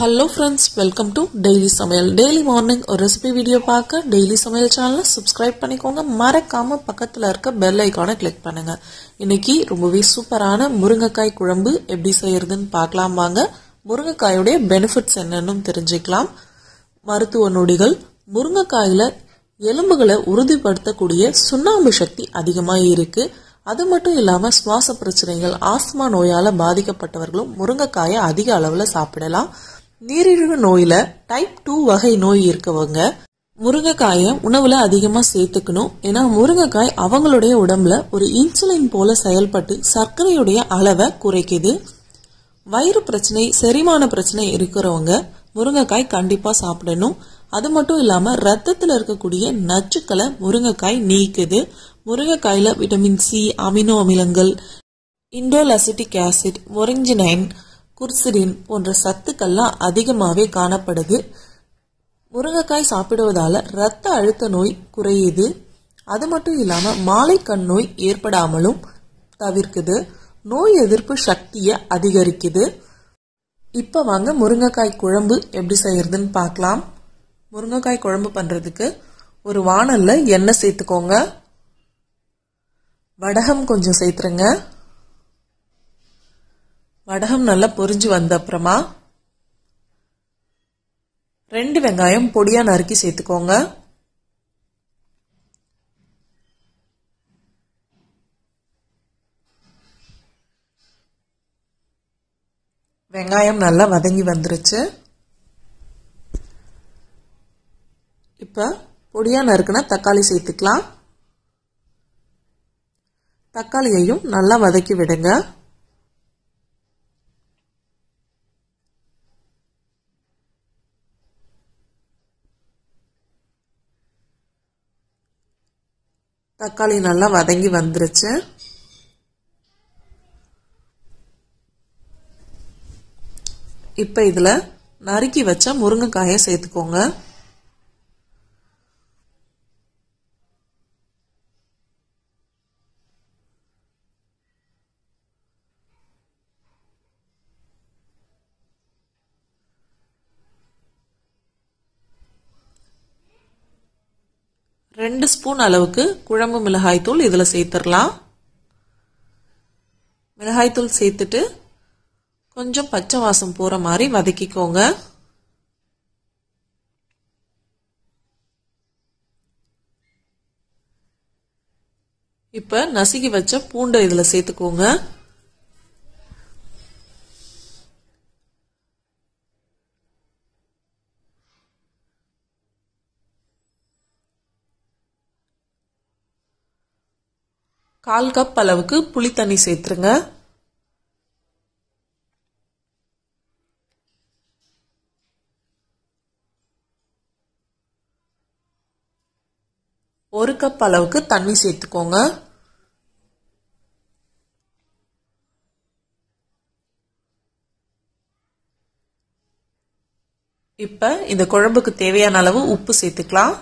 hello friends welcome to daily சமையல் daily morning ஒரு recipe video பார்க்க டெய்லி சமையல் சேனலை சப்ஸ்கிரைப் பண்ணிக்கோங்க மறக்காமல் பக்கத்தில் இருக்க பெல் ஐக்கானை கிளிக் பண்ணுங்கள் இன்றைக்கி ரொம்பவே சூப்பரான முருங்கைக்காய் குழம்பு எப்படி செய்கிறதுன்னு பார்க்கலாம் வாங்க முருங்கைக்காயுடைய பெனிஃபிட்ஸ் என்னன்னு தெரிஞ்சுக்கலாம் மருத்துவ நொடிகள் முருங்கைக்காயில் எலும்புகளை உறுதிப்படுத்தக்கூடிய சுண்ணாம்பு சக்தி அதிகமாக இருக்குது அது மட்டும் இல்லாமல் சுவாச பிரச்சனைகள் ஆஸ்துமா நோயால் பாதிக்கப்பட்டவர்களும் முருங்கைக்காயை அதிக அளவில் சாப்பிடலாம் நீரிழிவு நோயில டைப் டூ வகை நோய் இருக்கவங்க முருங்கைக்காயை உணவுல அதிகமா சேர்த்துக்கணும் ஏன்னா முருங்கைக்காய் அவங்களுடைய உடம்புல ஒரு இன்சுலின் போல செயல்பட்டு சர்க்கரையுடைய அளவை குறைக்குது வயிறு பிரச்சனை செரிமான பிரச்சனை இருக்கிறவங்க முருங்கைக்காய் கண்டிப்பா சாப்பிடணும் அது மட்டும் இல்லாம ரத்தத்துல இருக்கக்கூடிய நச்சுக்களை முருங்கைக்காய் நீக்குது முருங்கைக்காயில விட்டமின் சி அமினோ அமிலங்கள் இண்டோலசிட்டிக் ஆசிட் ஒரிஞ்சினைன் குர்சிரின் போன்ற சத்துக்கள்லாம் அதிகமாகவே காணப்படுது முருங்கைக்காய் சாப்பிடுவதால் ரத்த அழுத்த நோய் குறையுது அது மட்டும் இல்லாமல் மாலை கண் நோய் ஏற்படாமலும் தவிர்க்குது நோய் எதிர்ப்பு சக்தியை அதிகரிக்குது இப்போ வாங்க முருங்கைக்காய் குழம்பு எப்படி செய்யறதுன்னு பார்க்கலாம் முருங்கைக்காய் குழம்பு பண்ணுறதுக்கு ஒரு வானல்ல எண்ணெய் சேர்த்துக்கோங்க வடகம் கொஞ்சம் சேர்த்துருங்க வடகம் நல்லா பொரிஞ்சு வந்த அப்புறமா ரெண்டு வெங்காயம் பொடியாக நறுக்கி சேர்த்துக்கோங்க வெங்காயம் நல்லா வதங்கி வந்துருச்சு இப்போ பொடியாக நறுக்குனா தக்காளி சேர்த்துக்கலாம் தக்காளியையும் நல்லா வதக்கி விடுங்க தக்காளி நல்லா வதங்கி வந்துருச்சு இப்போ இதில் நறுக்கி வச்ச முருங்கைக்காயை சேர்த்துக்கோங்க ரெண்டு ஸ்பூன் அளவுக்கு குழம்பு மிளகாய்த்தூள் இதில் சேர்த்துடலாம் மிளகாய்த்தூள் சேர்த்துட்டு கொஞ்சம் பச்சை வாசம் போகிற மாதிரி வதக்கிக்கோங்க இப்போ நசுக்கி வச்ச பூண்டை இதில் சேர்த்துக்கோங்க கால் கப் அளவுக்கு புளி தண்ணி சேர்த்துருங்க ஒரு கப் அளவுக்கு தண்ணி சேர்த்துக்கோங்க இப்போ இந்த குழம்புக்கு தேவையான அளவு உப்பு சேர்த்துக்கலாம்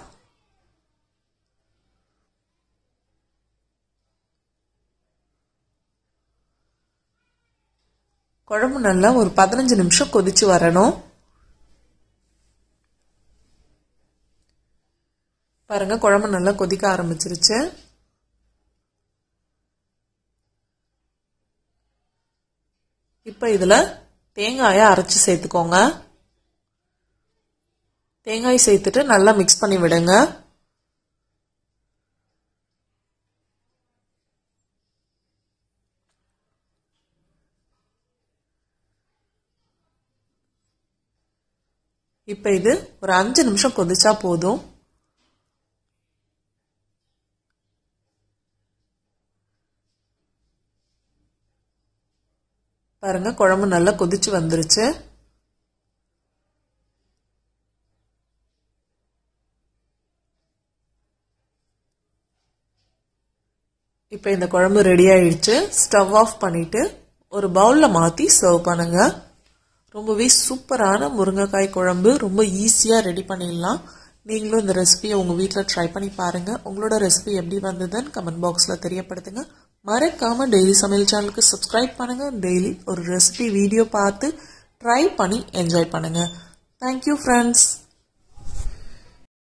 குழம்பு நல்லா ஒரு பதினஞ்சு நிமிஷம் கொதிச்சு வரணும் பாருங்க குழம்பு நல்லா கொதிக்க ஆரம்பிச்சிருச்சு இப்போ இதில் தேங்காயை அரைச்சி சேர்த்துக்கோங்க தேங்காய் சேர்த்துட்டு நல்லா மிக்ஸ் பண்ணி விடுங்க இப்போ இது ஒரு அஞ்சு நிமிஷம் கொதிச்சா போதும் பாருங்க குழம்பு நல்லா கொதிச்சு வந்துருச்சு இப்போ இந்த குழம்பு ரெடி ஆயிடுச்சு ஸ்டவ் ஆஃப் பண்ணிட்டு ஒரு பவுலில் மாற்றி சர்வ் பண்ணுங்கள் ரொம்பவே சூப்பரான முருங்கைக்காய் குழம்பு ரொம்ப ஈஸியாக ரெடி பண்ணிடலாம் நீங்களும் இந்த ரெசிபியை உங்கள் வீட்டில் ட்ரை பண்ணி பாருங்கள் உங்களோட ரெசிபி எப்படி வந்ததுன்னு கமெண்ட் பாக்ஸில் தெரியப்படுத்துங்க மறக்காமல் டெய்லி சமையல் சேனலுக்கு சப்ஸ்கிரைப் பண்ணுங்கள் டெய்லி ஒரு ரெசிபி வீடியோ பார்த்து ட்ரை பண்ணி என்ஜாய் பண்ணுங்கள் தேங்க்யூ ஃப்ரெண்ட்ஸ்